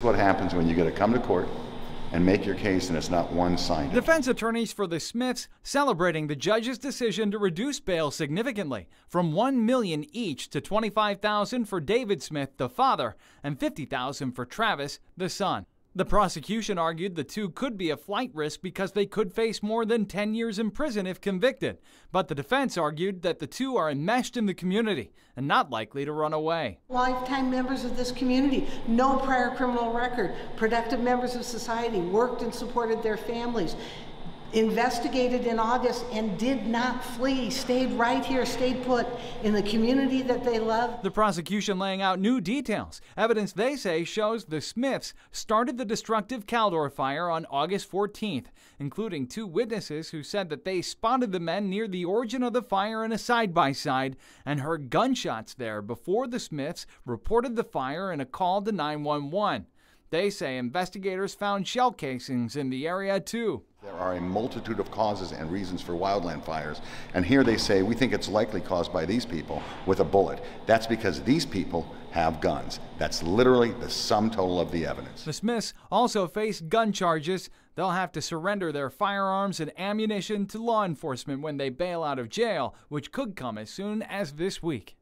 What happens when you get to come to court and make your case and it's not one sided? Defense attorneys for the Smiths celebrating the judge's decision to reduce bail significantly from 1 million each to 25,000 for David Smith the father and 50,000 for Travis the son. The prosecution argued the two could be a flight risk because they could face more than 10 years in prison if convicted, but the defense argued that the two are enmeshed in the community and not likely to run away. Lifetime members of this community, no prior criminal record, productive members of society, worked and supported their families investigated in August and did not flee, stayed right here, stayed put in the community that they love. The prosecution laying out new details, evidence they say shows the Smiths started the destructive Caldor fire on August 14th, including two witnesses who said that they spotted the men near the origin of the fire in a side-by-side and heard gunshots there before the Smiths reported the fire in a call to 911. They say investigators found shell casings in the area too. There are a multitude of causes and reasons for wildland fires. And here they say we think it's likely caused by these people with a bullet. That's because these people have guns. That's literally the sum total of the evidence. The Smiths also face gun charges. They'll have to surrender their firearms and ammunition to law enforcement when they bail out of jail, which could come as soon as this week.